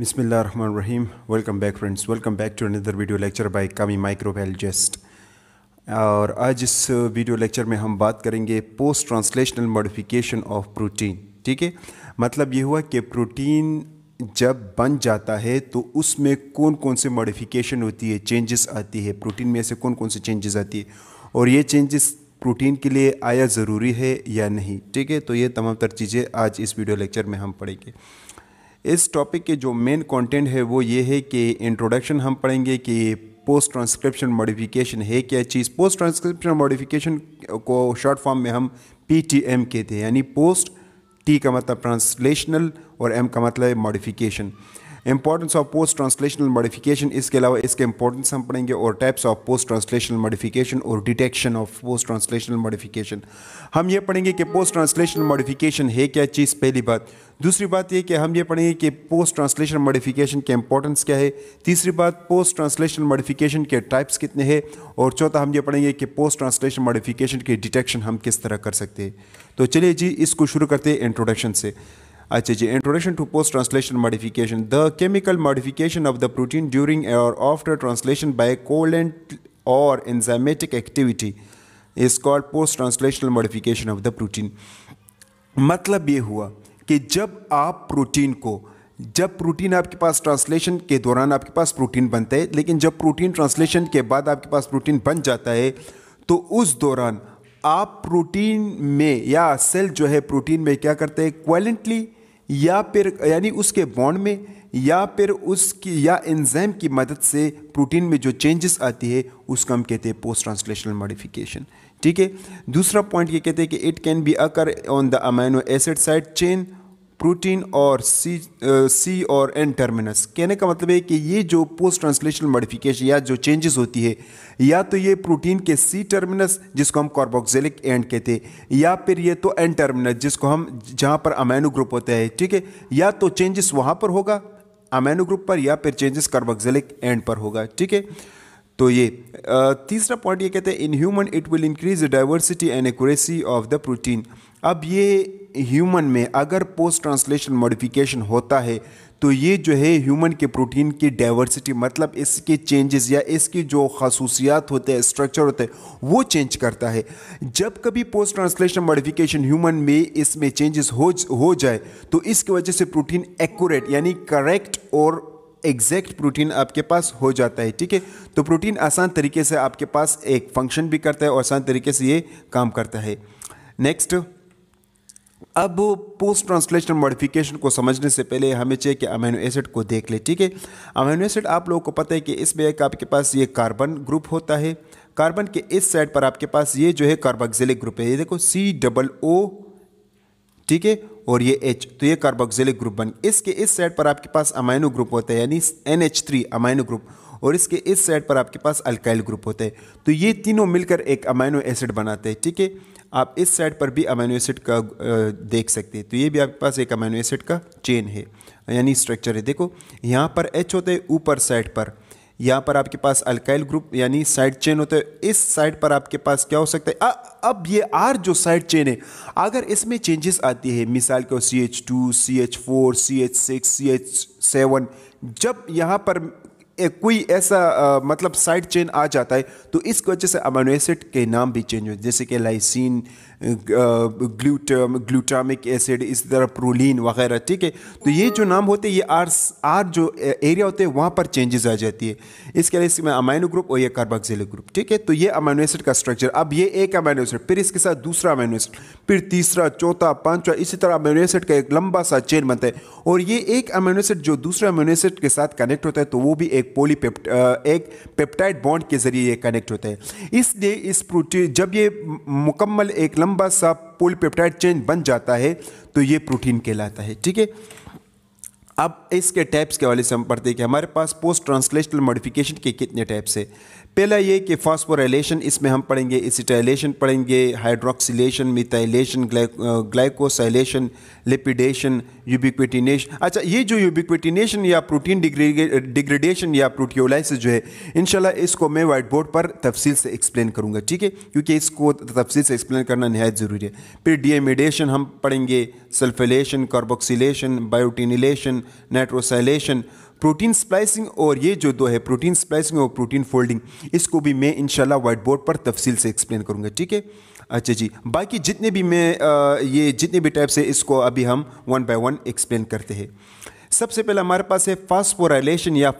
Rahim welcome back friends welcome back to another video lecture by Kami microbiologist और आज इस video uh, lecture में हम बात करेंगे post translational modification of protein ठीक है मतलब ये हुआ कि प्रोटीन जब बन जाता है तो उसमें कौन कौन से मॉडिफिकेशन होती है चेंजेस आती है प्रोटीन में ऐसे कौन कौन से चेंजेस आती है और ये चेंजेस प्रोटीन के लिए आया ज़रूरी है या नहीं ठीक है तो ये तमाम तर चीज़ें आज इस वीडियो लेक्चर में हम पढ़ेंगे इस टॉपिक के जो मेन कंटेंट है वो ये है कि इंट्रोडक्शन हम पढ़ेंगे कि पोस्ट ट्रांसक्रिप्शन मॉडिफिकेशन है क्या चीज़ पोस्ट ट्रांसक्रिप्शन मॉडिफिकेशन को शॉर्ट फॉर्म में हम पी टी एम कहते हैं यानी पोस्ट टी का मतलब ट्रांसलेशनल और एम का मतलब modification importance of post translational modification इसके अलावा इसके इंपॉर्टेंस हम पढ़ेंगे और types of post translational modification और detection of post translational modification हम ये पढ़ेंगे कि पोस्ट ट्रांसलेशनल मॉडिफिकेशन है क्या चीज़ पहली बात दूसरी बात यह कि हम ये पढ़ेंगे कि पोस्ट ट्रांसलेशन मॉडिफिकेशन के इंपॉर्टेंस क्या है तीसरी बात पोस्ट ट्रांसलेशन मॉडिफिकेशन के टाइप्स कितने हैं और चौथा हम ये पढ़ेंगे कि पोस्ट ट्रांसलेशन मॉडिफिकेशन की डिटेक्शन हम किस तरह कर सकते हैं तो चलिए जी इसको शुरू करते हैं इंट्रोडक्शन से अच्छा जी introduction to post translation modification the chemical modification of the protein during और आफ्टर ट्रांसलेशन बाय कोलेंट और enzymatic activity is called post translational modification of the protein मतलब ये हुआ कि जब आप प्रोटीन को जब प्रोटीन आपके पास ट्रांसलेशन के दौरान आपके पास प्रोटीन बनता है लेकिन जब प्रोटीन ट्रांसलेशन के बाद आपके पास प्रोटीन बन जाता है तो उस दौरान आप प्रोटीन में या सेल जो है प्रोटीन में क्या करते हैं क्वालेंटली या फिर यानी उसके बॉन्ड में या फिर उसकी या एंजाइम की मदद से प्रोटीन में जो चेंजेस आती है उसको हम कहते हैं पोस्ट ट्रांसलेशनल मॉडिफिकेशन ठीक है दूसरा पॉइंट ये कहते हैं कि it can be occur on the amino acid side chain protein और सी सी और एन टर्मिनस कहने का मतलब है कि ये जो पोस्ट ट्रांसलेशनल मॉडिफिकेशन या जो चेंजेस होती है या तो ये प्रोटीन के सी टर्मिनस जिसको हम कार्बोक्सिलिक एंड कहते हैं या फिर ये तो एन टर्मिनस जिसको हम जहाँ पर अमेनो ग्रुप होता है ठीक है या तो चेंजेस वहाँ पर होगा अमेनो ग्रुप पर या फिर चेंजेस कार्बोक्सिलिक एंड पर होगा ठीक है तो ये तीसरा पॉइंट ये कहते हैं in human it will increase the diversity and accuracy of the protein अब ये ह्यूमन में अगर पोस्ट ट्रांसलेशन मॉडिफिकेशन होता है तो ये जो है ह्यूमन के प्रोटीन की डाइवर्सिटी मतलब इसके चेंजेस या इसकी जो खसूसियात होते हैं स्ट्रक्चर होते हैं वो चेंज करता है जब कभी पोस्ट ट्रांसलेशन मॉडिफिकेशन ह्यूमन में इसमें चेंजेस हो हो जाए तो इसकी वजह से प्रोटीन एक्यूरेट यानी करेक्ट और एग्जैक्ट प्रोटीन आपके पास हो जाता है ठीक है तो प्रोटीन आसान तरीके से आपके पास एक फंक्शन भी करता है और आसान तरीके से ये काम करता है नेक्स्ट अब पोस्ट ट्रांसलेशन मॉडिफिकेशन को समझने से पहले हमें चाहिए कि अमेनो एसिड को देख ले ठीक है अमेनो एसिड आप लोगों को पता है कि इसमें एक आपके पास ये कार्बन ग्रुप होता है कार्बन के इस साइड पर आपके पास ये जो है कार्बोक्सिलिक ग्रुप है ये देखो सी डबल ओ ठीक है और ये H तो ये कार्बोक्सिलिक ग्रुप बन इसके इस साइड पर आपके पास अमाइनो ग्रुप होता है यानी N H three amino group और इसके इस साइड पर आपके पास अल्काइल ग्रुप होता है तो ये तीनों मिलकर एक अमाइनो एसिड बनाते हैं ठीक है आप इस साइड पर भी अमेनो एसिड का देख सकते हैं तो ये भी आपके पास एक अमेनो एसिड का चेन है यानी स्ट्रक्चर है देखो यहाँ पर एच होते हैं ऊपर साइड पर यहाँ पर आपके पास अल्काइल ग्रुप यानी साइड चेन होते हैं इस साइड पर आपके पास क्या हो सकता है आ, अब ये आर जो साइड चेन है अगर इसमें चेंजेस आती है मिसाल के C H two C H four C H six C H seven जब यहाँ पर एक कोई ऐसा आ, मतलब साइड चेन आ जाता है तो इस वजह से अमानो एसिड के नाम भी चेंज हो जैसे कि लाइसिन ग्लूटम ग्लूटामिक एसिड इस तरह प्रोलिन वगैरह ठीक है तो ये जो नाम होते हैं ये आर आर जो एरिया होते हैं वहाँ पर चेंजेस आ जाती है इसके लिए इसमें अमाइनो ग्रुप और ये कार्बोक्सिल ग्रुप ठीक है तो ये अमाइनो एसिड का स्ट्रक्चर अब ये एक अमाइनो एसिड फिर इसके साथ दूसरा अमाइनो एसिड फिर तीसरा चौथा पांचवा इसी तरह अमाइनो एसिड का एक लंबा सा चेन बनता है और ये एक अमाइनो एसिड जो दूसरा अमाइनो एसिड के साथ कनेक्ट होता है तो वो भी एक पोलीपेप्ट एक पेप्टाइड बॉन्ड के जरिए ये कनेक्ट होता है इसलिए इस प्रोटीन जब ये मुकम्मल एक लंबा सा पोल पेप्टाइड चेन बन जाता है तो ये प्रोटीन कहलाता है ठीक है अब इसके टाइप्स के हवाले से हम पढ़ते हैं कि हमारे पास पोस्ट ट्रांसलेशनल मॉडिफिकेशन के कितने टाइप्स है पहला ये कि फॉस्फोरेलेशन इसमें हम पढ़ेंगे इसिटाइलेशन पढ़ेंगे हाइड्रोक्सीशन मिथाइलेशन ग्लाइकोसाइलेशन लिपिडेशन यूबिक्विटिनेशन अच्छा ये जो यूबिक्विटिनेशन या प्रोटीन डिग्रेडेशन या प्रोटियोलाइसिस जो है इन इसको मैं वाइट बोर्ड पर तफसील से एक्सप्लेन करूँगा ठीक है क्योंकि इसको तफसील से एक्सप्लेन करना नहायत ज़रूरी है फिर डीएमिडेशन हम पढ़ेंगे सल्फेलेशन कार्बोक्सीशन बायोटिनिलेशन नाइट्रोसाइलेशन प्रोटीन स्प्लाइसिंग और ये जो दो है प्रोटीन स्प्लाइसिंग और प्रोटीन फोल्डिंग इसको भी मैं इंशाल्लाह व्हाइट बोर्ड पर तफसील से एक्सप्लेन करूँगा ठीक है अच्छा जी बाकी जितने भी मैं ये जितने भी टाइप्स है इसको अभी हम वन बाय वन एक्सप्लेन करते हैं सबसे पहले हमारे पास है फास्फोराइलेशन या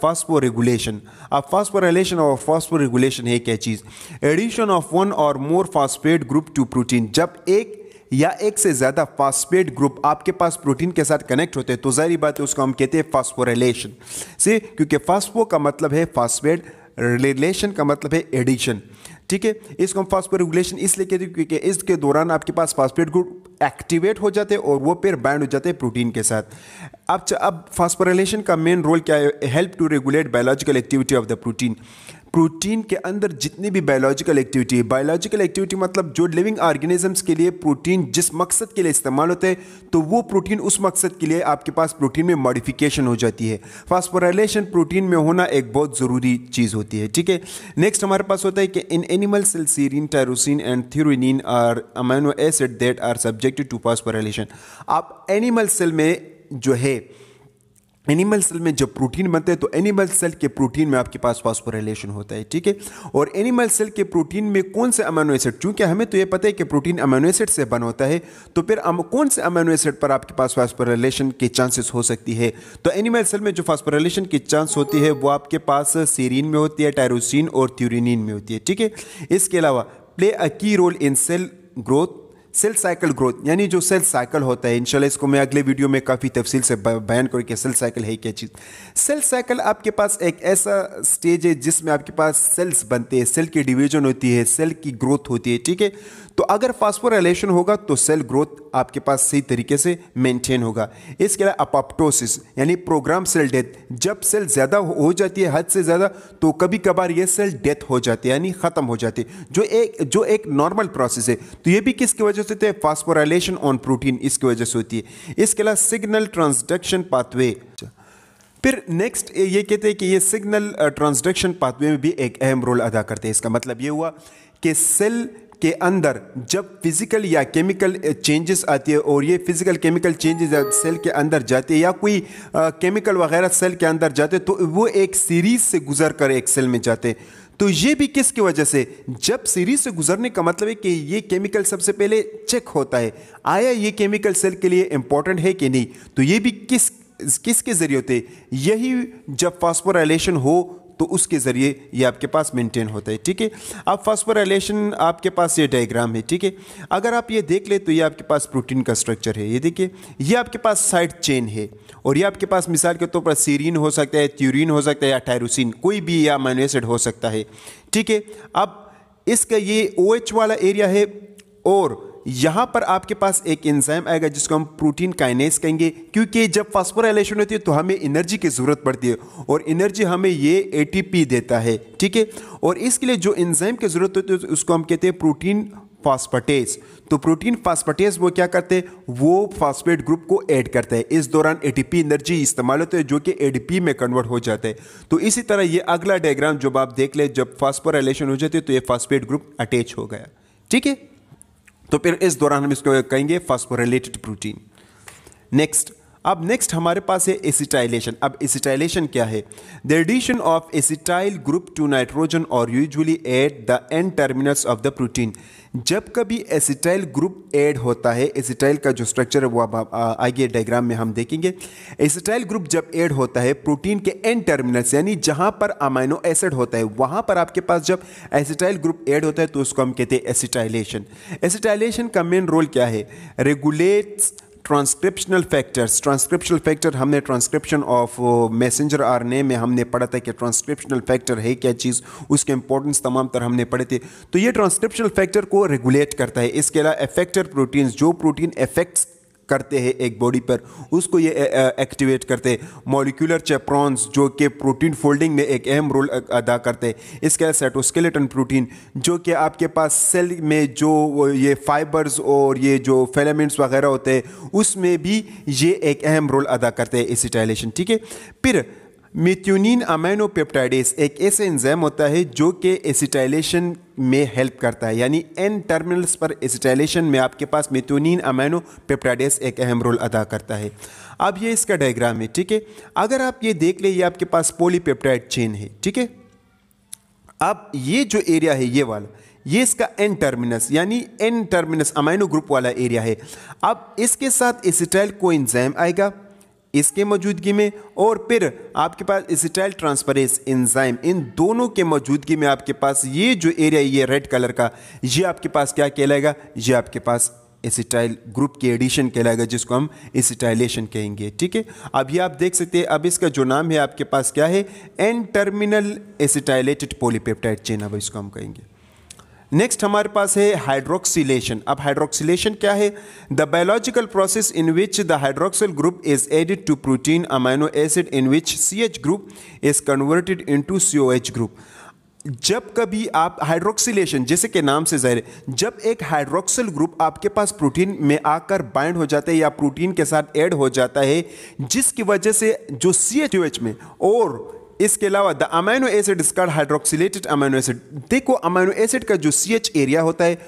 रेगुलेशन अब फास्फोराइलेशन और फास्फोरेगुलेशन है क्या चीज़ एडिशन ऑफ वन और more phosphate group to protein जब एक या एक से ज़्यादा फास्फेट ग्रुप आपके पास प्रोटीन के साथ कनेक्ट होते हैं तो जारी बात है उसको हम कहते हैं फास्फोरेलेशन से क्योंकि फास्फो का मतलब है फास्फेट रिलेशन का मतलब है एडिशन ठीक है इसको हम फास्फो रेगुलेशन इसलिए कहते हैं क्योंकि इसके दौरान आपके पास फास्फेट ग्रुप एक्टिवेट हो जाते हैं और वो फिर बाइंड हो जाते हैं प्रोटीन के साथ अब अब फास्फोरेलेशन का मेन रोल क्या है help to regulate biological activity of the protein protein के अंदर जितनी भी बायोलॉजिकल एक्टिविटी है बायोलॉजिकल एक्टिविटी मतलब जो लिविंग ऑर्गेनिजम्स के लिए प्रोटीन जिस मकसद के लिए इस्तेमाल होता है तो वो प्रोटीन उस मकसद के लिए आपके पास प्रोटीन में मॉडिफिकेशन हो जाती है फास्फोराइलेशन प्रोटीन में होना एक बहुत ज़रूरी चीज़ होती है ठीक है नेक्स्ट हमारे पास होता है कि in animal cell serine tyrosine and threonine are amino acid that are subjected to phosphorylation आप एनिमल सेल में जो है एनिमल सेल में जब प्रोटीन बनते हैं तो एनिमल सेल के प्रोटीन में आपके पास फॉस्फोरिलेशन होता है ठीक है और एनिमल सेल के प्रोटीन में कौन से अमीनो एसिड चूंकि हमें तो ये पता है कि प्रोटीन अमीनो एसिड से बन होता है तो फिर कौन से अमीनो एसिड पर आपके पास फॉस्फोरिलेशन के चांसेस हो सकती है तो एनिमल सेल में जो फॉस्फोरिलेशन की चांस होती है वो आपके पास सीरीन में होती है टायरोसिन और थ्यूरिन में होती है ठीक है इसके अलावा play a key role in cell growth cell cycle growth यानी जो सेल साइकिल होता है इनशाला इसको मैं अगले वीडियो में काफ़ी तफसील से बयान करूँ सेल साइकिल है क्या चीज़ सेल साइकिल आपके पास एक ऐसा स्टेज है जिसमें आपके पास सेल्स बनते हैं सेल की डिवीजन होती है सेल की ग्रोथ होती है ठीक है तो अगर फास्फोराइलेशन होगा तो सेल ग्रोथ आपके पास सही तरीके से मेंटेन होगा इसके अलावा अपाप्टोसिस यानी प्रोग्राम सेल डेथ जब सेल ज़्यादा हो जाती है हद से ज़्यादा तो कभी कभार ये सेल डेथ हो जाती है यानी ख़त्म हो जाती है जो एक जो एक नॉर्मल प्रोसेस है तो ये भी किसकी वजह से होते हैं फास्फोराइलेशन ऑन प्रोटीन इसकी वजह से होती है इसके अलावा सिग्नल ट्रांसडक्शन पाथवे फिर नेक्स्ट ये कहते हैं कि ये सिग्नल ट्रांसडक्शन पाथवे में भी एक अहम रोल अदा करते हैं इसका मतलब ये हुआ कि सेल के अंदर जब फिजिकल या केमिकल चेंजेस eh, आती है और ये फिजिकल केमिकल चेंजेस सेल के अंदर जाते हैं या कोई केमिकल वगैरह सेल के अंदर जाते तो वो एक सीरीज से गुजर कर एक सेल में जाते तो ये भी किसकी वजह से जब सीरीज से गुजरने का मतलब है कि ये केमिकल सबसे पहले चेक होता है आया ये केमिकल सेल के लिए इंपॉर्टेंट है कि नहीं तो ये भी किस किसके ज़रिए होते यही जब फॉस्फोराइलेशन हो तो उसके ज़रिए ये आपके पास मेंटेन होता है ठीक है अब फॉस्फोराइलेशन आपके पास ये डायग्राम है ठीक है अगर आप ये देख ले तो ये आपके पास प्रोटीन का स्ट्रक्चर है ये देखिए ये आपके पास साइड चेन है और ये आपके पास मिसाल के तौर पर सीरिन हो सकता है त्यूरिन हो सकता है या टायरोसिन कोई भी या अमाइनो एसिड हो सकता है ठीक है अब इसका ये ओ OH वाला एरिया है और यहां पर आपके पास एक एंजाइम आएगा जिसको हम प्रोटीन काइनेस कहेंगे क्योंकि जब फॉस्फोराइलेशन होती है तो हमें एनर्जी की ज़रूरत पड़ती है और एनर्जी हमें ये एटीपी देता है ठीक है और इसके लिए जो एंजाइम की ज़रूरत होती है तो उसको हम कहते हैं प्रोटीन फास्फटेज तो प्रोटीन फास्फटेज वो क्या करते हैं वो फास्फेट ग्रुप को ऐड करते हैं इस दौरान एटीपी एनर्जी इस्तेमाल होते हैं जो कि एडीपी में कन्वर्ट हो जाते हैं तो इसी तरह ये अगला डायग्राम जब आप देख ले जब फास्फोराइलेशन हो जाती है तो ये फास्फेट ग्रुप अटैच हो गया ठीक है तो फिर इस दौरान हम इसको कहेंगे फॉस्फोरिलेटेड प्रोटीन नेक्स्ट अब नेक्स्ट हमारे पास है एसिटाइलेशन अब एसिटाइलेशन क्या है the addition of acetyl group to nitrogen और usually at the end terminals of the protein जब कभी एसिटाइल ग्रुप ऐड होता है एसिटाइल का जो स्ट्रक्चर है वो अब आगे डायग्राम में हम देखेंगे एसिटाइल ग्रुप जब ऐड होता है प्रोटीन के एंड टर्मिनल्स यानी जहाँ पर अमाइनो एसिड होता है वहाँ पर आपके पास जब एसिटाइल ग्रुप ऐड होता है तो उसको हम कहते हैं एसिटाइलेशन एसिटाइलेशन का मेन रोल क्या है regulates transcriptional factors transcriptional factor हमने ट्रांसक्रिप्शन ऑफ मैसेंजर आर में हमने पढ़ा था कि ट्रांसक्रिप्शनल फैक्टर है क्या चीज़ उसके इंपॉर्टेंस तमाम तरह हमने पढ़े थे तो ये ट्रांसक्रिप्शनल फैक्टर को रेगुलेट करता है इसके अलावा एफेक्टर प्रोटीन्स जो प्रोटीन एफेक्ट्स करते हैं एक बॉडी पर उसको ये एक्टिवेट करते हैं मॉलिकुलर चेप्रॉन्स जो कि प्रोटीन फोल्डिंग में एक अहम रोल अदा करते हैं इसका साइटोस्केलेटन प्रोटीन जो कि आपके पास सेल में जो ये फाइबर्स और ये जो फिलामेंट्स वगैरह होते हैं उसमें भी ये एक अहम रोल अदा करते हैं एसिटाइलेशन ठीक है फिर मिथ्यूनिन अमाइनो एक ऐसे इंजाम होता है जो कि एसिटाइलेशन में हेल्प करता है यानी एन टर्मिनल्स पर एसिटाइलेशन में आपके पास मेथोनिन अमाइनो पेप्टाइडेस एक अहम रोल अदा करता है अब ये इसका डायग्राम है ठीक है अगर आप ये देख ले ये आपके पास पोलीपेप्टाइड चेन है ठीक है अब ये जो एरिया है ये वाला ये इसका एन टर्मिनस यानी एन टर्मिनस अमाइनो ग्रुप वाला एरिया है अब इसके साथ एसिटाइल कोइंजाइम आएगा इसके मौजूदगी में और फिर आपके पास स्टाइल ट्रांसफरेंस इंजाइम इन दोनों के मौजूदगी में आपके पास ये जो एरिया ये रेड कलर का ये आपके पास क्या कहलाएगा ये आपके पास एसिटाइल ग्रुप के एडिशन कहलाएगा जिसको हम एसिटाइलेशन कहेंगे ठीक है अब ये आप देख सकते हैं अब इसका जो नाम है आपके पास क्या है N terminal acetylated polypeptide chain अब इसको हम कहेंगे नेक्स्ट हमारे पास है हाइड्रोक्सीलेशन अब हाइड्रोक्सीलेशन क्या है the biological process in which the hydroxyl group is added to protein amino acid in which C H group is converted into C O H group जब कभी आप हाइड्रोक्सीलेशन जैसे के नाम से जाहिर है जब एक हाइड्रोक्सिल ग्रुप आपके पास प्रोटीन में आकर बाइंड हो जाता है या प्रोटीन के साथ ऐड हो जाता है जिसकी वजह से जो सी एच एच में और इसके अलावा द अमाइनो एसिड इसका हाइड्रोक्सीटेड अमाइनो एसिड देखो अमाइनो एसिड का जो सी एच एरिया होता है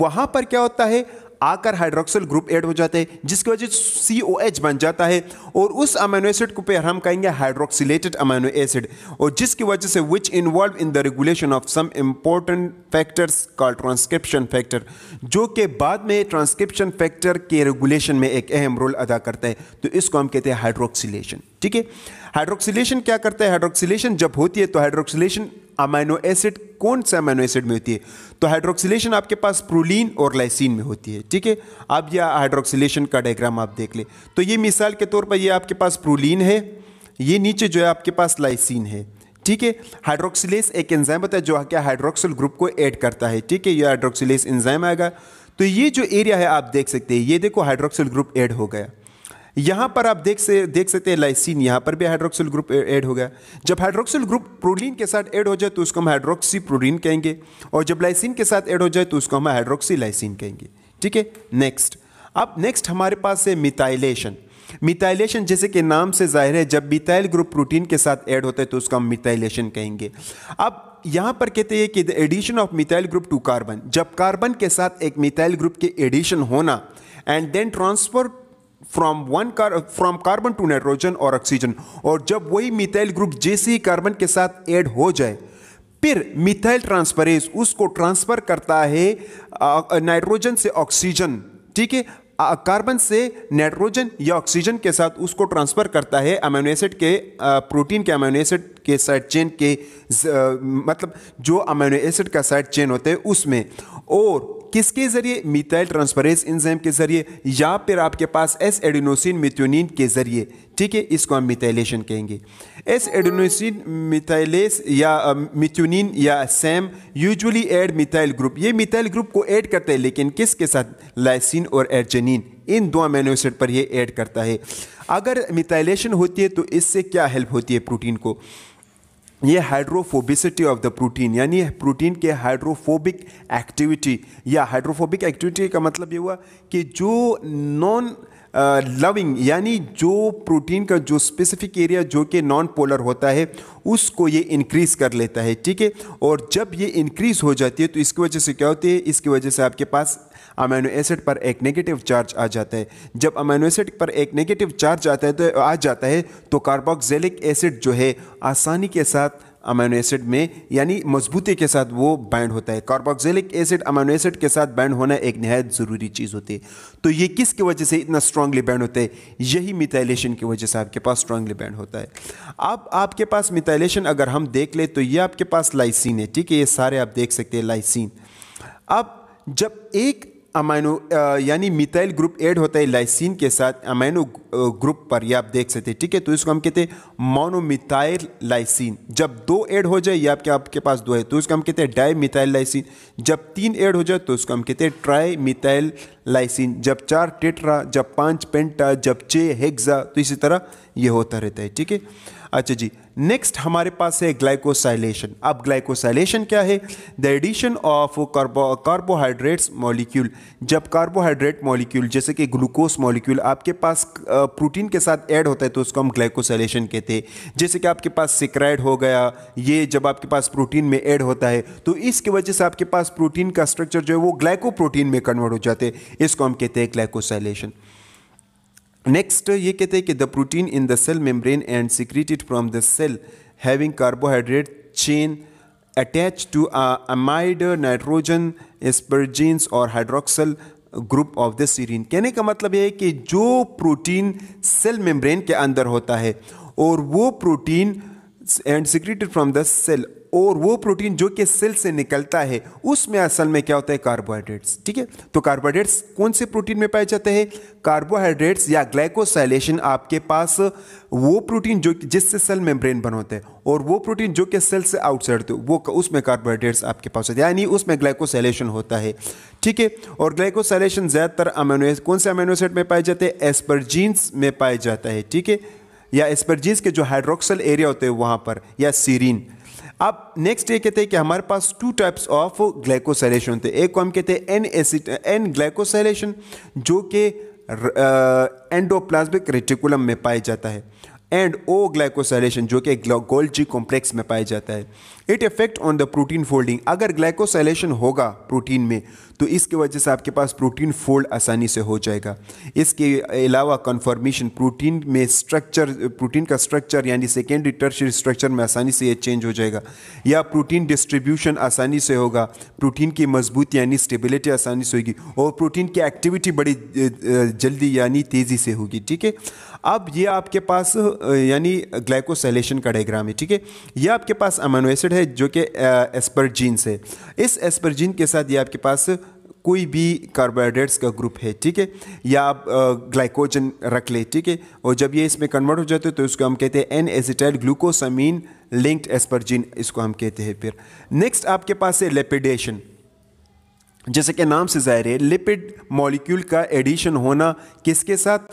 वहां पर क्या होता है आकर हाइड्रोक्सिल ग्रुप ऐड हो जाते हैं जिसकी वजह से सी ओ एच बन जाता है और उस अमीनो एसिड को पर हम कहेंगे हाइड्रोक्सिलेटेड अमीनो एसिड और जिसकी वजह से which involve in the regulation of some important factors call transcription factor जो कि बाद में ट्रांसक्रिप्शन फैक्टर के रेगुलेशन में एक अहम रोल अदा करता है तो इसको हम कहते हैं हाइड्रोक्सिलेशन ठीक है हाइड्रोक्सिलेशन क्या करता है हाइड्रोक्सिलेशन जब होती है तो हाइड्रोक्सिलेशन अमाइनो एसिड कौन से अमाइनो एसिड में होती है तो हाइड्रोक्सिलेशन आपके पास प्रोलीन और लाइसिन में होती है ठीक है आप यह हाइड्रोक्सिलेशन का डायग्राम आप देख ले तो ये मिसाल के तौर पर ये आपके पास प्रोलीन है ये नीचे जो है आपके पास लाइसिन है ठीक है हाइड्रोक्सिलेस एक एंजाइम होता है जो क्या हाइड्रोक्सिल ग्रुप को ऐड करता है ठीक है ये हाइड्रोक्सिलेस एंजाइम आएगा तो ये जो एरिया है आप देख सकते हैं ये देखो हाइड्रोक्सिल ग्रुप ऐड हो गया यहां पर आप देख से देख सकते हैं लाइसिन यहां पर भी हाइड्रोक्सिल ग्रुप ऐड हो गया जब हाइड्रोक्सिल ग्रुप प्रोलिन के साथ ऐड हो जाए तो उसको हम हाइड्रोक्सी प्रोटीन कहेंगे और जब लाइसिन के साथ ऐड हो जाए तो उसको हम हाइड्रोक्सी लाइसिन कहेंगे ठीक है नेक्स्ट अब नेक्स्ट हमारे पास है मिथाइलेशन मिथाइलेशन जैसे कि नाम से जाहिर है जब मिथाइल ग्रुप प्रोटीन के साथ ऐड होता है तो उसका हम मिथाइलेशन कहेंगे अब यहां पर कहते हैं कि the addition of methyl group to carbon जब कार्बन के साथ एक मिथाइल ग्रुप के एडिशन होना and then transfer from one car from carbon to nitrogen और ऑक्सीजन और जब वही मिथाइल ग्रुप जैसे ही कार्बन के साथ ऐड हो जाए फिर मिथाइल ट्रांसफरेज उसको ट्रांसफर करता है नाइट्रोजन से ऑक्सीजन ठीक है कार्बन से नाइट्रोजन या ऑक्सीजन के साथ उसको ट्रांसफर करता है अमाइनो एसिड के प्रोटीन के अमाइनो एसिड के साइड चेन के मतलब जो अमाइनो एसिड का साइड चेन होते हैं उसमें और किसके जरिए मिथाइल ट्रांसफरेज इंजाइम के जरिए या फिर आपके पास एस एडिनोसिन मिथ्योनिन के जरिए ठीक है इसको हम मिथाइलेशन कहेंगे एस एडिनोसिन मिथाइलेस या मिथ्योनिन या SAM usually add methyl group ये मिथाइल ग्रुप को ऐड करता है लेकिन किसके साथ लाइसिन और एडजनिन इन दो अमीनो एसिड पर ये ऐड करता है अगर मिथाइलेशन होती है तो इससे क्या हेल्प होती है प्रोटीन को ये हाइड्रोफोबिसिटी ऑफ द प्रोटीन यानी प्रोटीन के हाइड्रोफोबिक एक्टिविटी या हाइड्रोफोबिक एक्टिविटी का मतलब ये हुआ कि जो नॉन लविंग यानी जो प्रोटीन का जो स्पेसिफिक एरिया जो कि नॉन पोलर होता है उसको ये इंक्रीज़ कर लेता है ठीक है और जब ये इंक्रीज़ हो जाती है तो इसकी वजह से क्या होती है इसकी वजह से आपके पास अमाइनो एसिड पर एक नेगेटिव चार्ज आ जाता है जब अमाइनो एसिड पर एक नेगेटिव चार्ज आता है तो आ जाता है तो कार्बोक्सिलिक एसिड जो है आसानी के साथ अमाइनो एसिड में यानी मजबूती के साथ वो बाइंड होता है कार्बोक्सिलिक एसिड अमाइनो एसिड के साथ बाइंड होना एक नहायत ज़रूरी चीज़ होती है तो ये किसकी वजह से इतना स्ट्रांगली बैंड होता है यही मिथाइलेशन की वजह से आपके पास स्ट्रांगली बैंड होता है अब आपके पास मिथाइलेशन अगर हम देख ले तो ये आपके पास लाइसिन है ठीक है ये सारे आप देख सकते हैं लाइसिन अब जब एक अमाइनो यानी मिथाइल ग्रुप ऐड होता है लाइसिन के साथ अमाइनो ग्रुप पर ये आप देख सकते हैं ठीक है तो इसको हम कहते हैं मोनोमिथाइल लाइसिन जब दो ऐड हो जाए या आपके आपके पास दो है तो इसको हम कहते हैं डाई मिथाइल लाइसिन जब तीन ऐड हो जाए तो उसको हम कहते हैं ट्राई मिथाइल लाइसिन जब चार टेट्रा जब पाँच पेंटा जब छः हेग्जा तो इसी तरह ये होता रहता है ठीक है अच्छा जी नेक्स्ट हमारे पास है ग्लाइकोसाइलेशन अब ग्लाइकोसाइलेशन क्या है the addition of carbo carbohydrates molecule जब कार्बोहाइड्रेट मॉलिक्यूल जैसे कि ग्लूकोस मॉलिक्यूल आपके पास प्रोटीन के साथ ऐड होता है तो उसको हम ग्लाइकोसाइलेशन कहते हैं जैसे कि आपके पास सिक्राइड हो गया ये जब आपके पास प्रोटीन में ऐड होता है तो इसकी वजह से आपके पास प्रोटीन का स्ट्रक्चर जो है वो ग्लाइकोप्रोटीन में कन्वर्ट हो जाते हैं इसको हम कहते हैं ग्लाइकोसाइलेशन नेक्स्ट ये कहते हैं कि the protein in the cell membrane and secreted from the cell having carbohydrate chain attach to amide nitrogen asparagines और hydroxyl group of the serine कहने का मतलब यह है कि जो प्रोटीन सेल मेम्ब्रेन के अंदर होता है और वो protein and secreted from the cell और वो प्रोटीन जो कि सेल से निकलता है उसमें असल में क्या होता है कार्बोहाइड्रेट्स ठीक है तो कार्बोहाइड्रेट्स कौन से प्रोटीन में पाए जाते हैं कार्बोहाइड्रेट्स या ग्लाइकोसाइलेशन आपके पास वो प्रोटीन जो जिससे सेल मेम्ब्रेन बन होते हैं और वो प्रोटीन जो कि सेल से आउटसाइड होते वो उसमें कार्बोहाइड्रेट्स आपके पास होते हैं यानी उसमें ग्लाइकोसाइलेशन होता है ठीक है और ग्लाइकोसाइलेशन ज़्यादातर अमेनो कौन से अमेनोसाइड में पाए जाते हैं एस्परजीन्स में पाया जाता है ठीक है या एस्परजीन्स के जो हाइड्रोक्सल एरिया होते हैं वहाँ पर या सीरीन अब नेक्स्ट ये कहते हैं कि हमारे पास टू टाइप्स ऑफ ग्लाइकोसाइलेशन थे एक को हम कहते हैं एन एसिड एन ग्लाइकोसाइलेशन जो कि एंडोप्लाज्मिक रेटिकुलम में पाया जाता है एंड ओ ग्लाइकोसाइलेशन जो कि गोल्जी कॉम्प्लेक्स में पाया जाता है it effect on the protein folding अगर ग्लाइकोसाइलेशन होगा प्रोटीन में तो इसके वजह से आपके पास प्रोटीन फोल्ड आसानी से हो जाएगा इसके अलावा कन्फर्मेशन प्रोटीन में स्ट्रक्चर प्रोटीन का स्ट्रक्चर यानी सेकेंडरी टर्शरी स्ट्रक्चर में आसानी से ये चेंज हो जाएगा या प्रोटीन डिस्ट्रीब्यूशन आसानी से होगा प्रोटीन की मजबूती यानी स्टेबिलिटी आसानी से होगी और प्रोटीन की एक्टिविटी बड़ी जल्दी यानी तेज़ी से होगी ठीक है अब ये आपके पास यानी ग्लाइकोसाइलेशन का डायग्राम है ठीक है ये आपके पास अमानो एसिड है है जो कि एस्परजीन से इस एस्परजीन के साथ ये आपके पास कोई भी कार्बोहाइड्रेट्स का ग्रुप है ठीक है या आप ग्लाइकोजन रख ले ठीक है और जब ये इसमें कन्वर्ट हो जाते हैं तो इसको हम कहते हैं N acetyl glucosamine linked asparagine इसको हम कहते हैं फिर नेक्स्ट आपके पास है लेपिडेशन जैसे कि नाम से जाहिर है लिपिड मॉलिक्यूल का एडिशन होना किसके साथ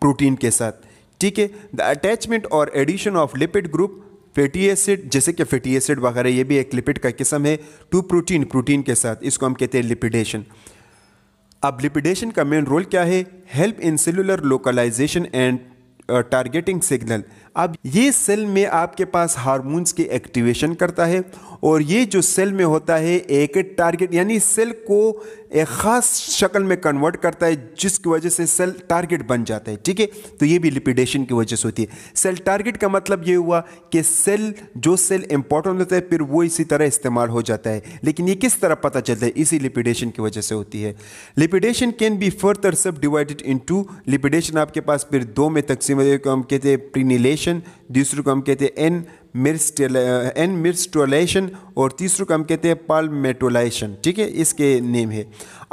प्रोटीन के साथ ठीक है द अटैचमेंट और addition of lipid group fatty acid जैसे कि फैटी एसिड वगैरह ये भी एक लिपिड का किस्म है टू प्रोटीन प्रोटीन के साथ इसको हम कहते हैं लिपिडेशन अब लिपिडेशन का मेन रोल क्या है help in cellular localization and targeting signal अब ये सेल में आपके पास हारमोन्स के एक्टिवेशन करता है और ये जो सेल में होता है एक टारगेट यानी सेल को एक ख़ास शक्ल में कन्वर्ट करता है जिसकी वजह से सेल टारगेट बन जाता है ठीक है तो ये भी लिपिडेशन की वजह से होती है सेल टारगेट का मतलब ये हुआ कि सेल जो सेल इंपॉर्टेंट होता है फिर वो इसी तरह इस्तेमाल हो जाता है लेकिन ये किस तरह पता चलता है इसी लिपिडेशन की वजह से होती है lipidation can be further subdivided in lipidation आपके पास फिर दो में तकसीम हम कहते हैं प्रीनिलेशन एलिमिनेशन दूसरे को हम कहते हैं एन एन मिर्सटोलाइशन और तीसरे को हम कहते हैं पालमेटोलाइशन ठीक है इसके नेम है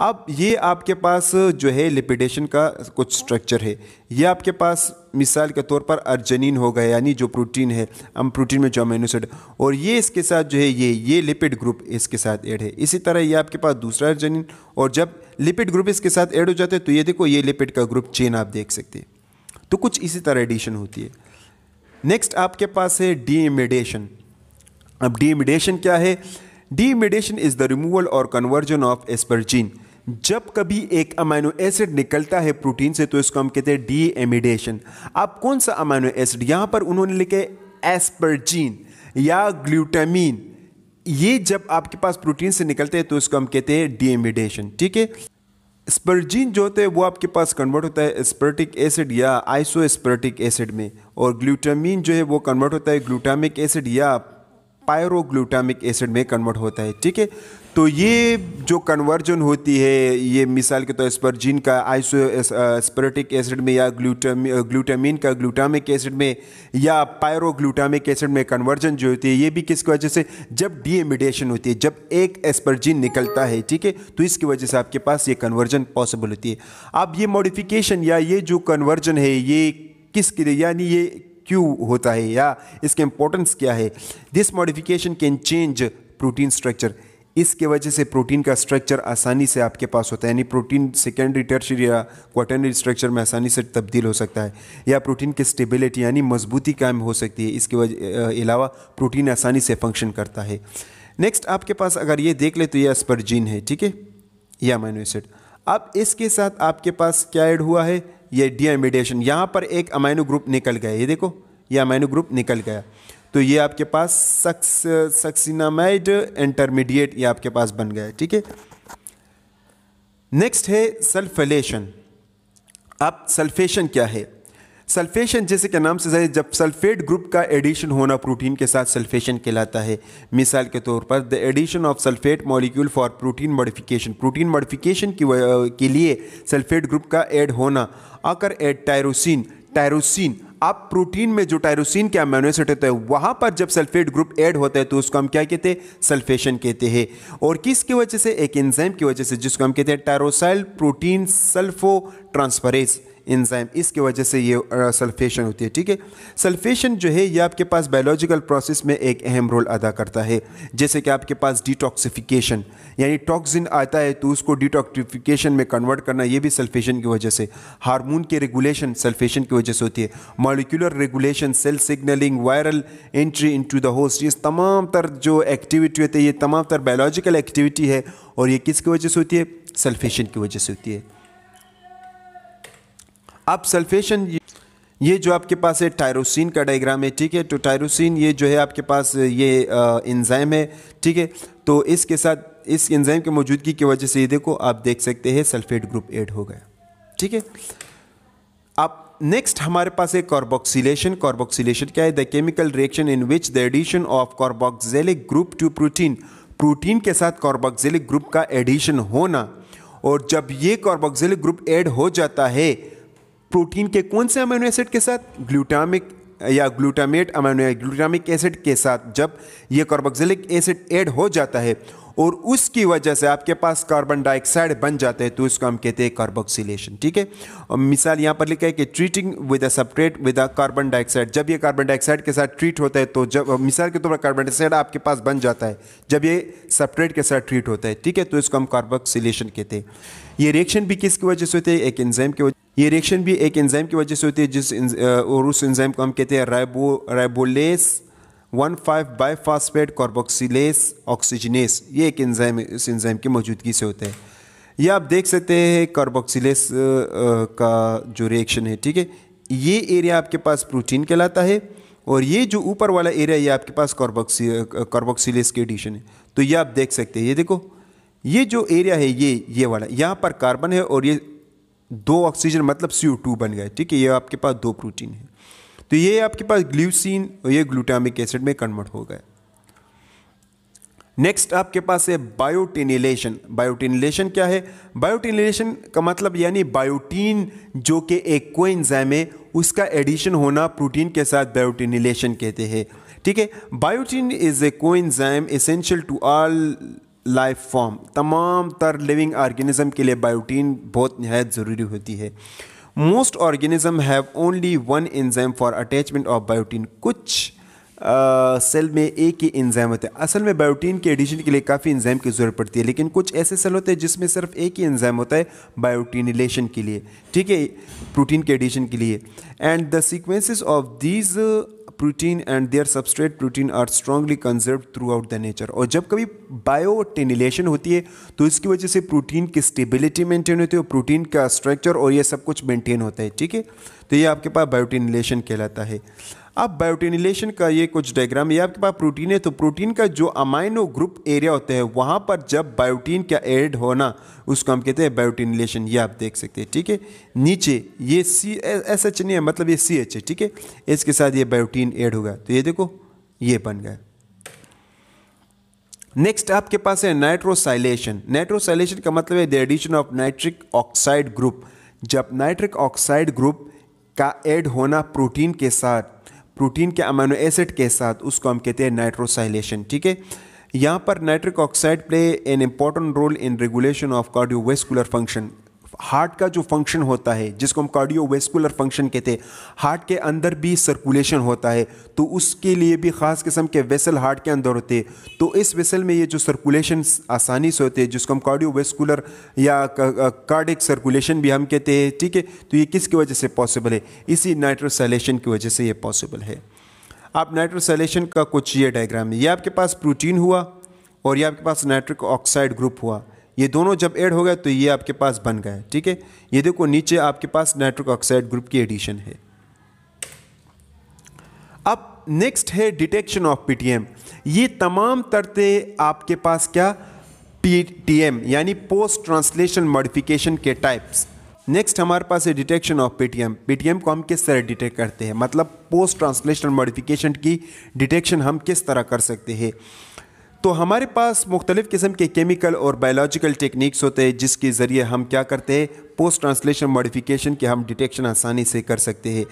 अब ये आपके पास जो है लिपिडेशन का कुछ स्ट्रक्चर है ये आपके पास मिसाल के तौर पर अर्जनिन हो गया यानी जो प्रोटीन है हम प्रोटीन में जो अमीनोसिड और ये इसके साथ जो है ये ये लिपिड ग्रुप इसके साथ ऐड है इसी तरह ये आपके पास दूसरा अर्जनिन और जब लिपिड ग्रुप इसके साथ ऐड हो जाते हैं तो ये देखो ये लिपिड का ग्रुप चेन आप देख सकते हैं तो कुछ इसी तरह एडिशन होती है नेक्स्ट आपके पास है डी अब डी क्या है deamidation is the removal और कन्वर्जन ऑफ एस्पर्जीन जब कभी एक अमाइनो एसिड निकलता है प्रोटीन से तो इसको हम कहते हैं डी एमिडेशन आप कौन सा अमाइनो एसिड यहाँ पर उन्होंने लिखे एस्पर्जीन या ग्लूटामीन ये जब आपके पास प्रोटीन से निकलते हैं तो इसको हम कहते हैं डी एमिडेशन ठीक है स्पर्जीन जो होते हैं वो आपके पास कन्वर्ट होता है स्पर्टिक एसिड या आइसो एसिड में और ग्लूटामिन जो है वो कन्वर्ट होता है ग्लूटामिक एसिड या पायरोग्लूटामिक एसिड में कन्वर्ट होता है ठीक है तो ये जो कन्वर्जन होती है ये मिसाल के तौर तो पर जीन का आइसो स्परेटिक एसिड में या ग्लूटाम ग्लूटामिन uh, का ग्लूटामिक एसिड में या पायरोग्लूटामिक एसिड में कन्वर्जन जो होती है ये भी किसकी वजह से जब डीएमिडेशन होती है जब एक एस्परजीन निकलता है ठीक है तो इसकी वजह से आपके पास ये कन्वर्जन पॉसिबल होती है अब ये मॉडिफिकेशन या ये जो कन्वर्जन है ये किसके लिए यानी ये क्यों होता है या इसके इंपॉर्टेंस क्या है this modification can change protein structure इसके वजह से प्रोटीन का स्ट्रक्चर आसानी से आपके पास होता है यानी प्रोटीन सेकेंडरी टर्शरी या क्वार्टनरी स्ट्रक्चर में आसानी से तब्दील हो सकता है या प्रोटीन की स्टेबिलिटी यानी मजबूती कायम हो सकती है इसके वजह अलावा प्रोटीन आसानी से फंक्शन करता है नेक्स्ट आपके पास अगर ये देख ले तो ये स्पर्जीन है ठीक है या मैनोसिड अब इसके साथ आपके पास क्या ऐड हुआ है ये डीएमिडेशन यहाँ पर एक अमाइनो ग्रुप निकल गया ये देखो ये अमाइनो ग्रुप निकल गया तो ये आपके पास सक्स सक्सिनामाइड इंटरमीडिएट ये आपके पास बन गया ठीक है नेक्स्ट है सल्फलेशन अब सल्फेशन क्या है सल्फेशन जैसे के नाम से जाहिर जब सल्फेट ग्रुप का एडिशन होना प्रोटीन के साथ सल्फेशन कहलाता है मिसाल के तौर पर the addition of sulphate molecule for protein modification protein modification के लिए सल्फेट ग्रुप का ऐड होना आकर एड टायरोसिन टायरोसिन आप प्रोटीन में जो टायरोसिन के अमीनो एसिड होता है वहाँ पर जब सल्फेट ग्रुप ऐड होता है तो उसको हम क्या कहते हैं सल्फेशन कहते हैं और किसकी वजह से एक एंजाइम की वजह से जिसको हम कहते हैं tyrosyl protein sulphotransferase enzyme इसके वजह से ये सल्फेशन होती है ठीक है सल्फेशन जो है ये आपके पास बायोलॉजिकल प्रोसेस में एक अहम रोल अदा करता है जैसे कि आपके पास डिटॉक्सिफिकेशन यानी टॉक्सिन आता है तो उसको डिटॉक्सिफिकेशन में कन्वर्ट करना ये भी सल्फेशन की वजह से हार्मोन के रेगुलेशन सल्फेशन की वजह से होती है molecular regulation cell signalling viral entry in the host ये तमाम तर जो एक्टिविटी होती है ये तमाम तर बायोलॉजिकल एक्टिविटी है और ये किसकी वजह से होती है सल्फेशन की वजह से होती है अब सल्फेशन ये जो आपके पास है टायरोसिन का डायग्राम है ठीक है तो टायरोसिन ये जो है आपके पास ये इंजाइम है ठीक है तो इसके साथ इस इंजाइम की मौजूदगी की वजह से ये देखो आप देख सकते हैं सल्फेट ग्रुप एड हो गया ठीक है आप नेक्स्ट हमारे पास है कॉर्बोक्सीलेशन कार्बोक्सीलेशन क्या है the chemical reaction in which the addition of carboxylic group to protein protein के साथ कार्बोक्सिलिक ग्रुप का एडिशन होना और जब ये कार्बोक्सिलिक ग्रुप ऐड हो जाता है प्रोटीन के कौन से अमीनो एसिड के साथ ग्लूटामिक uh, या ग्लूटामेट अमीनो ग्लूटामिक एसिड के साथ जब ये कार्बोक्सिलिक एसिड ऐड हो जाता है और उसकी वजह से आपके पास कार्बन डाइऑक्साइड बन जाते हैं तो इसको हम कहते हैं कार्बोक्सिलेशन ठीक है और मिसाल यहाँ पर लिखा है कि treating with a separate with a carbon dioxide जब ये कार्बन डाइऑक्साइड के साथ ट्रीट होता है तो जब मिसाल के तौर पर कार्बन डाइऑक्साइड आपके पास बन जाता है जब ये सपरेट के साथ ट्रीट होता है ठीक है तो इसको हम कार्बोक्सिलेशन कहते हैं ये रिएक्शन भी किसकी वजह से होते हैं एक एंजाइम की वजह ये रिएक्शन भी एक एंजाइम की वजह से होती है जिस और उस एंजाइम को हम कहते हैं ribo ribulose one five bi phosphate carboxylase oxygenase ये एक एंजाइम इस एंजाइम की मौजूदगी से होता है यह आप देख सकते हैं कार्बोक्सीलेस का जो रिएक्शन है ठीक है ये एरिया आपके पास प्रोटीन कहलाता है और ये जो ऊपर वाला एरिया ये आपके पास कॉर्बोक्सी कॉर्बोक्सीस के एडिशन है तो ये आप देख सकते हैं ये देखो ये जो एरिया है ये ये वाला यहाँ पर कार्बन है और ये दो ऑक्सीजन मतलब सी बन गए ठीक है ये आपके पास दो प्रोटीन है तो ये आपके पास ग्लूसिन और ये ग्लूटामिक एसिड में कन्वर्ट हो गए नेक्स्ट आपके पास है बायोटिनिलेशन बायोटिनिलेशन क्या है बायोटिनिलेशन का मतलब यानी बायोटीन जो कि एक कोएंजाइम है उसका एडिशन होना प्रोटीन के साथ बायोटिनिलेशन कहते हैं ठीक है biotin is a coenzyme essential to all life form तमाम तर लिविंग ऑर्गेनिज्म के लिए बायोटीन बहुत नहायत ज़रूरी होती है most organism have only one enzyme for attachment of biotin कुछ आ, सेल में एक ही इंजाम होता है असल में बायोटीन के एडिशन के लिए काफ़ी इंजाम की ज़रूरत पड़ती है लेकिन कुछ ऐसे सेल होते हैं जिसमें सिर्फ एक ही इंजाम होता है बायोटीनिलेशन के लिए ठीक है प्रोटीन के एडिशन के लिए and the sequences of these protein and their substrate protein are strongly conserve throughout the nature और जब कभी बायोटेनिलेशन होती है तो इसकी वजह से प्रोटीन की स्टेबिलिटी मेंटेन होती है और प्रोटीन का स्ट्रक्चर और ये सब कुछ मेंटेन होता है ठीक है तो ये आपके पास बायोटेनिलेशन कहलाता है अब बायोटिनिलेशन का ये कुछ डायग्राम ये आपके पास प्रोटीन है तो प्रोटीन का जो अमाइनो ग्रुप एरिया होता है वहाँ पर जब बायोटीन का एड होना उसको हम कहते हैं बायोटिनिलेशन ये आप देख सकते हैं ठीक है नीचे ये सी एस एच नहीं है मतलब ये सी एच है ठीक है इसके साथ ये बायोटीन एड होगा तो ये देखो ये बन गया नेक्स्ट आपके पास है नाइट्रोसाइलेशन नाइट्रोसाइलेशन का मतलब है the addition of nitric oxide group जब नाइट्रिक ऑक्साइड ग्रुप का ऐड होना प्रोटीन के साथ प्रोटीन के अमानो एसिड के साथ उसको हम कहते हैं नाइट्रोसाइलेशन ठीक है यहाँ पर nitric oxide play an important role in regulation of cardiovascular function heart का जो फंक्शन होता है जिसको हम कार्डियोवेस्कुलर फंक्शन कहते हैं हार्ट के अंदर भी सर्कुलेशन होता है तो उसके लिए भी ख़ास किस्म के वेसल हार्ट के अंदर होते हैं तो इस वेसल में ये जो सर्कुलेशन आसानी से होते हैं जिसको हम कार्डियोवेस्कुलर या कार्डिक सर्कुलेशन भी हम कहते हैं ठीक है तो ये किसकी वजह से पॉसिबल है इसी नाइट्रोसाइलेशन की वजह से ये पॉसिबल है आप नाइट्रोसाइलेशन का कुछ ये डायग्राम है ये आपके पास प्रोटीन हुआ और ये आपके पास नाइट्रिक ऑक्साइड ग्रुप हुआ ये दोनों जब ऐड हो गए तो ये आपके पास बन गए ठीक है ये देखो नीचे आपके पास नाइट्रिक ऑक्साइड ग्रुप की एडिशन है अब नेक्स्ट है डिटेक्शन ऑफ पीटीएम ये तमाम तरते आपके पास क्या पीटीएम यानी पोस्ट ट्रांसलेशन मॉडिफिकेशन के टाइप्स नेक्स्ट हमारे पास है डिटेक्शन ऑफ पीटीएम पीटीएम को हम किस तरह डिटेक्ट करते हैं मतलब पोस्ट ट्रांसलेशन मॉडिफिकेशन की डिटेक्शन हम किस तरह कर सकते हैं तो हमारे पास मुख्तलिफ़ किस्म के केमिकल और बायोलॉजिकल टेक्निक्स होते हैं जिसके ज़रिए हम क्या करते हैं पोस्ट ट्रांसलेशन मॉडिफिकेशन के हम डिटेक्शन आसानी से कर सकते हैं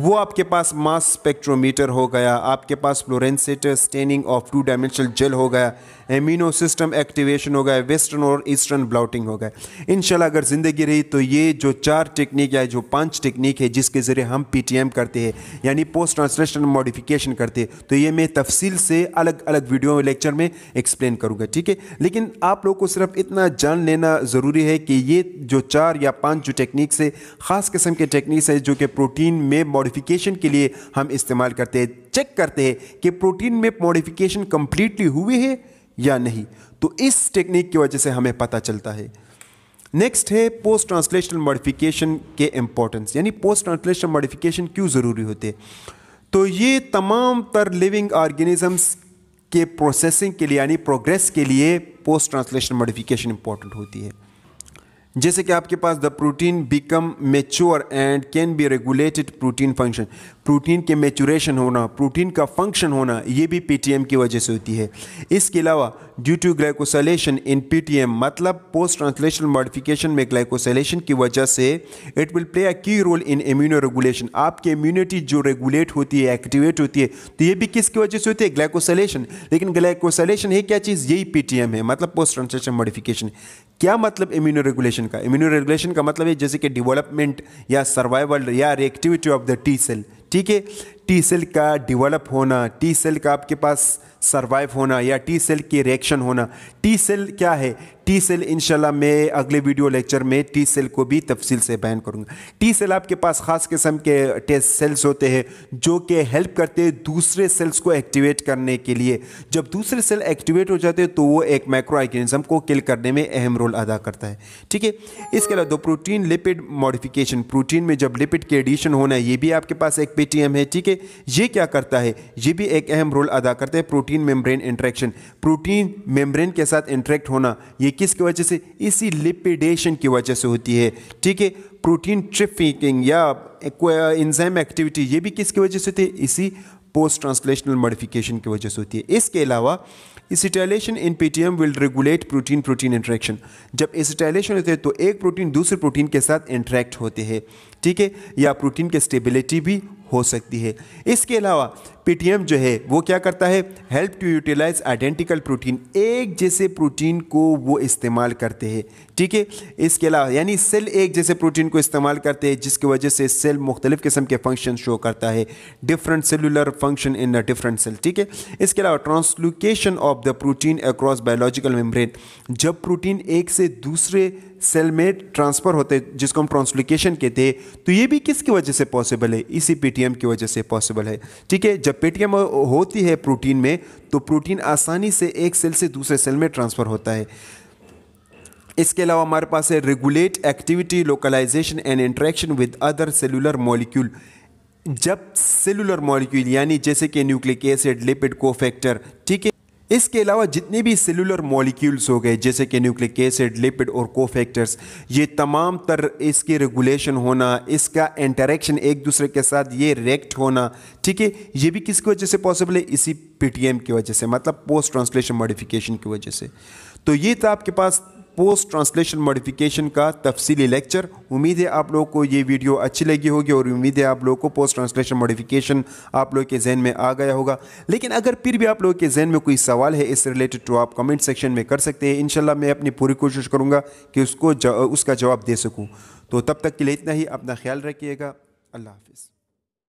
वो आपके पास मास स्पेक्ट्रोमीटर हो गया आपके पास fluorescent staining of two dimensional gel हो गया एमिनो सिस्टम एक्टिवेशन हो गया वेस्टर्न और ईस्टर्न ब्लाउटिंग हो गया इन अगर ज़िंदगी रही तो ये जो चार टेक्निक या जो पाँच टेक्निक है जिसके ज़रिए हम पी करते हैं यानी पोस्ट ट्रांसलेशन मॉडिफिकेशन करते हैं तो ये मैं तफसील से अलग अलग वीडियो लेक्चर में एक्सप्लेन करूँगा ठीक है लेकिन आप लोग को सिर्फ इतना जान लेना ज़रूरी है कि ये जो चार या पांच जो टेक्निक्स है ख़ास किस्म के टेक्निक्स है जो कि प्रोटीन में मॉडिफिकेशन के लिए हम इस्तेमाल करते हैं चेक करते हैं कि प्रोटीन में मॉडिफिकेशन कंप्लीटली हुई है या नहीं तो इस टेक्निक की वजह से हमें पता चलता है नेक्स्ट है पोस्ट ट्रांसलेशनल मॉडिफिकेशन के इम्पोर्टेंस यानी पोस्ट ट्रांसलेशनल मॉडिफिकेशन क्यों ज़रूरी होते तो ये तमाम तर लिविंग ऑर्गेनिजम्स के प्रोसेसिंग के लिए यानी प्रोग्रेस के लिए पोस्ट ट्रांसलेशन मॉडिफिकेशन इंपॉर्टेंट होती है जैसे कि आपके पास the protein become mature and can be regulated protein function protein के मेचुरेशन होना प्रोटीन का फंक्शन होना ये भी पीटीएम की वजह से होती है इसके अलावा due to glycosylation in PTM मतलब पोस्ट ट्रांसलेशनल मॉडिफिकेशन में ग्लाइकोसलेशन की वजह से it will play a key role in immuno regulation आपकी इम्यूनिटी जो रेगुलेट होती है एक्टिवेट होती है तो ये भी किसकी वजह से होती है ग्लाइकोसलेशन लेकिन ग्लाइकोसलेशन है क्या चीज़ यही पीटीएम है मतलब पोस्ट ट्रांसलेशन मॉडिफिकेशन क्या मतलब इम्यूनो रेगुलेशन का इम्यूनो रेगुलेशन का मतलब है जैसे कि डेवलपमेंट या सर्वाइवल या reactivity of the T cell ठीक है टी सेल का डिवेलप होना टी सेल का आपके पास सर्वाइव होना या टी सेल की रिएक्शन होना टी सेल क्या है टी सेल इनशाला मैं अगले वीडियो लेक्चर में टी सेल को भी तफसील से बयान करूँगा टी सेल आपके पास ख़ास किस्म के टेस्ट सेल्स होते हैं जो कि हेल्प करते हैं दूसरे सेल्स को एक्टिवेट करने के लिए जब दूसरे सेल एक्टिवेट हो जाते हैं तो वो एक माइक्रो आइगेनिज्म को किल करने में अहम रोल अदा करता है ठीक है इसके अलावा दो प्रोटीन लिपिड मॉडिफिकेशन प्रोटीन में जब लिपिड के एडिशन होना है ये भी आपके पास एक पेटीएम है ठीक है ये क्या करता है ये भी एक अहम रोल अदा करता है protein membrane interaction protein membrane के साथ इंट्रैक्ट होना ये किसकी वजह से इसी लिपिडेशन की वजह से होती है ठीक है प्रोटीन ट्रिफिकिंग या इंजाइम एक्टिविटी ये भी किसकी वजह से होती है इसी पोस्ट ट्रांसलेशनल मॉडिफिकेशन की वजह से होती है इसके अलावा acetylation in PTM will regulate protein protein interaction जब इसिटाइलेशन होते हैं तो एक प्रोटीन दूसरे प्रोटीन के साथ इंट्रैक्ट होते हैं ठीक है या प्रोटीन के स्टेबिलिटी भी हो सकती है इसके अलावा पेटीएम जो है वो क्या करता है help to utilize identical protein एक जैसे प्रोटीन को वो इस्तेमाल करते हैं ठीक है इसके अलावा यानी सेल एक जैसे प्रोटीन को इस्तेमाल करते हैं जिसकी वजह से सेल मुख्तलिफ़ किस्म के फंक्शन शो करता है different cellular function in a different cell ठीक है इसके अलावा translocation of the protein across biological membrane जब प्रोटीन एक से दूसरे सेल में ट्रांसफ़र होते जिसको हम ट्रांसलोकेशन कहते हैं तो ये भी किसकी वजह से पॉसिबल है इसी पेटीएम की वजह से पॉसिबल है ठीक है जब पीटीएम होती है प्रोटीन में तो प्रोटीन आसानी से एक सेल से दूसरे सेल में ट्रांसफ़र होता है इसके अलावा हमारे पास है regulate activity localization and interaction with other cellular molecule जब सेलुलर मॉलिक्यूल यानी जैसे कि न्यूक्लिक एसिड लिपिड कोफैक्टर ठीक है इसके अलावा जितने भी सेलुलर मॉलिक्यूल्स हो गए जैसे कि न्यूक्लिक एसिड लिपिड और कोफैक्टर्स ये तमाम तर इसके रेगुलेशन होना इसका इंटरेक्शन एक दूसरे के साथ ये रिएक्ट होना ठीक है ये भी किसकी वजह से पॉसिबल है इसी पीटीएम की वजह से मतलब पोस्ट ट्रांसलेशन मॉडिफिकेशन की वजह से तो ये था आपके पास पोस्ट ट्रांसलेशन मॉडिफिकेशन का तफसीली लेक्चर उम्मीद है आप लोगों को ये वीडियो अच्छी लगी होगी और उम्मीद है आप लोग को पोस्ट ट्रांसलेशन मॉडिफिकेशन आप लोग के जहन में आ गया होगा लेकिन अगर फिर भी आप लोगों के जहन में कोई सवाल है इस रिलेटेड तो आप कमेंट सेक्शन में कर सकते हैं इनशाला मैं अपनी पूरी कोशिश करूँगा कि उसको उसका जवाब दे सकूँ तो तब तक के लिए इतना ही अपना ख्याल रखिएगा अल्लाह हाफिज़